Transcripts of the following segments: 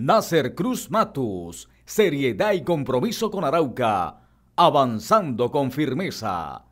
Nasser Cruz Matus, seriedad y compromiso con Arauca, avanzando con firmeza.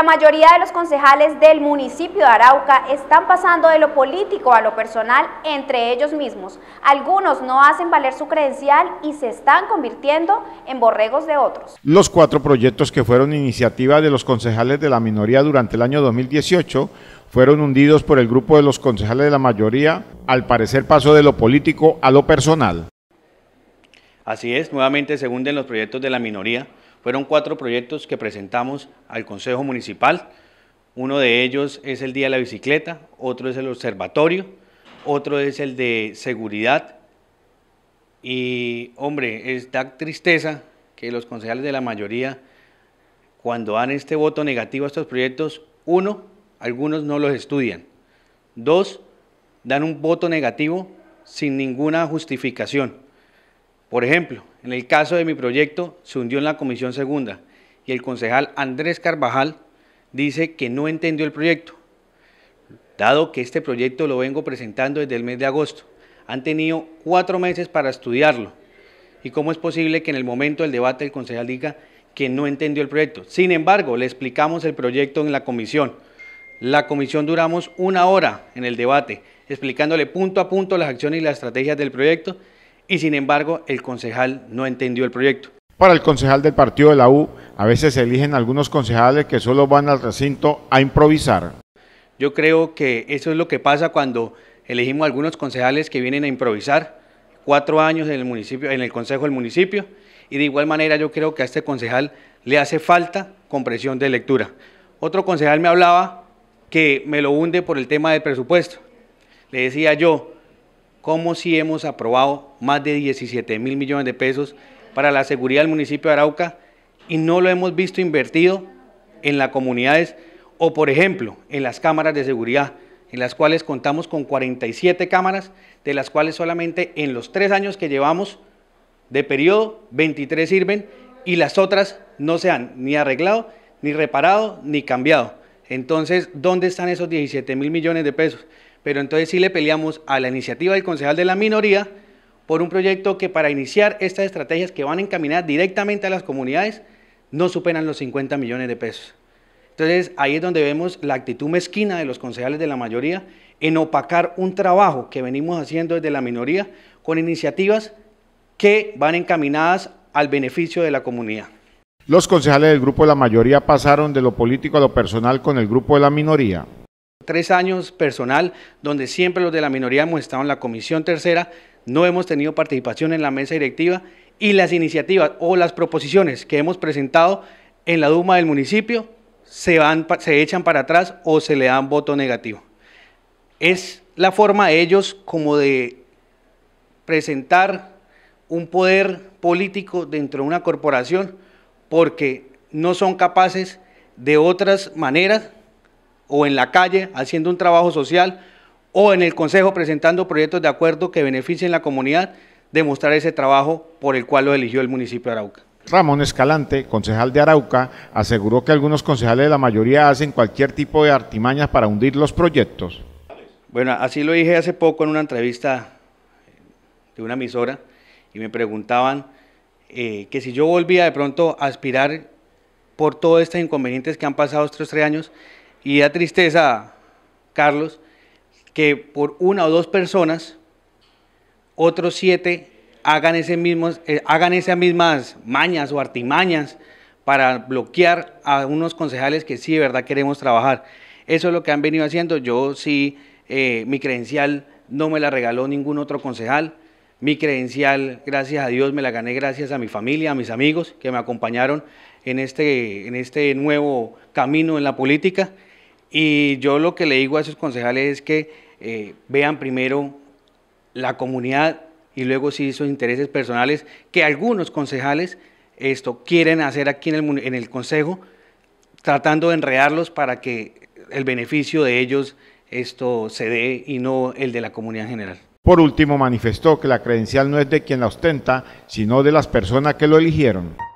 La mayoría de los concejales del municipio de Arauca están pasando de lo político a lo personal entre ellos mismos. Algunos no hacen valer su credencial y se están convirtiendo en borregos de otros. Los cuatro proyectos que fueron iniciativa de los concejales de la minoría durante el año 2018 fueron hundidos por el grupo de los concejales de la mayoría, al parecer pasó de lo político a lo personal. Así es, nuevamente se hunden los proyectos de la minoría fueron cuatro proyectos que presentamos al Consejo Municipal. Uno de ellos es el Día de la Bicicleta, otro es el Observatorio, otro es el de Seguridad. Y hombre, es da tristeza que los concejales de la mayoría, cuando dan este voto negativo a estos proyectos, uno, algunos no los estudian. Dos, dan un voto negativo sin ninguna justificación. Por ejemplo, en el caso de mi proyecto, se hundió en la comisión segunda y el concejal Andrés Carvajal dice que no entendió el proyecto, dado que este proyecto lo vengo presentando desde el mes de agosto. Han tenido cuatro meses para estudiarlo. ¿Y cómo es posible que en el momento del debate el concejal diga que no entendió el proyecto? Sin embargo, le explicamos el proyecto en la comisión. La comisión duramos una hora en el debate, explicándole punto a punto las acciones y las estrategias del proyecto y sin embargo el concejal no entendió el proyecto. Para el concejal del partido de la U, a veces se eligen algunos concejales que solo van al recinto a improvisar. Yo creo que eso es lo que pasa cuando elegimos algunos concejales que vienen a improvisar, cuatro años en el, municipio, en el Consejo del Municipio, y de igual manera yo creo que a este concejal le hace falta compresión de lectura. Otro concejal me hablaba que me lo hunde por el tema del presupuesto. Le decía yo, cómo si hemos aprobado más de 17 mil millones de pesos para la seguridad del municipio de Arauca y no lo hemos visto invertido en las comunidades o, por ejemplo, en las cámaras de seguridad, en las cuales contamos con 47 cámaras, de las cuales solamente en los tres años que llevamos de periodo, 23 sirven y las otras no se han ni arreglado, ni reparado, ni cambiado. Entonces, ¿dónde están esos 17 mil millones de pesos? Pero entonces sí le peleamos a la iniciativa del concejal de la minoría por un proyecto que para iniciar estas estrategias que van encaminadas directamente a las comunidades no superan los 50 millones de pesos. Entonces ahí es donde vemos la actitud mezquina de los concejales de la mayoría en opacar un trabajo que venimos haciendo desde la minoría con iniciativas que van encaminadas al beneficio de la comunidad. Los concejales del grupo de la mayoría pasaron de lo político a lo personal con el grupo de la minoría tres años personal, donde siempre los de la minoría hemos estado en la comisión tercera, no hemos tenido participación en la mesa directiva y las iniciativas o las proposiciones que hemos presentado en la Duma del municipio se, van, se echan para atrás o se le dan voto negativo. Es la forma de ellos como de presentar un poder político dentro de una corporación porque no son capaces de otras maneras o en la calle haciendo un trabajo social o en el Consejo presentando proyectos de acuerdo que beneficien la comunidad, demostrar ese trabajo por el cual lo eligió el municipio de Arauca. Ramón Escalante, concejal de Arauca, aseguró que algunos concejales de la mayoría hacen cualquier tipo de artimañas para hundir los proyectos. Bueno, así lo dije hace poco en una entrevista de una emisora y me preguntaban eh, que si yo volvía de pronto a aspirar por todos estos inconvenientes que han pasado estos tres años, y da tristeza, Carlos, que por una o dos personas, otros siete hagan, ese eh, hagan esas mismas mañas o artimañas para bloquear a unos concejales que sí de verdad queremos trabajar. Eso es lo que han venido haciendo. Yo sí, eh, mi credencial no me la regaló ningún otro concejal. Mi credencial, gracias a Dios, me la gané gracias a mi familia, a mis amigos que me acompañaron en este, en este nuevo camino en la política. Y yo lo que le digo a esos concejales es que eh, vean primero la comunidad y luego sí sus intereses personales que algunos concejales esto quieren hacer aquí en el, consejo, tratando de enredarlos para que el beneficio de ellos esto se dé y no el de la comunidad en general. Por último, manifestó que la credencial no es de quien la ostenta, sino de las personas que lo eligieron.